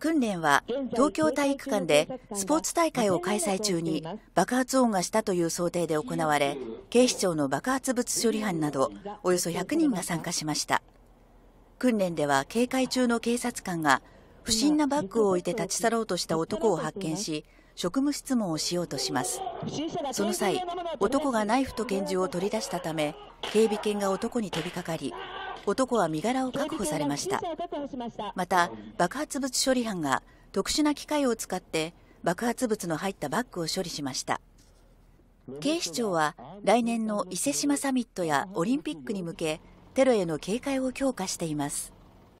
訓練は東京体育館でスポーツ大会を開催中に爆発音がしたという想定で行われ警視庁の爆発物処理班などおよそ100人が参加しました訓練では警戒中の警察官が不審なバッグを置いて立ち去ろうとした男を発見し職務質問をしようとしますその際男がナイフと拳銃を取り出したため警備犬が男に飛びかかり男は身柄を確保されましたまた爆発物処理班が特殊な機械を使って爆発物の入ったバッグを処理しました警視庁は来年の伊勢志摩サミットやオリンピックに向けテロへの警戒を強化しています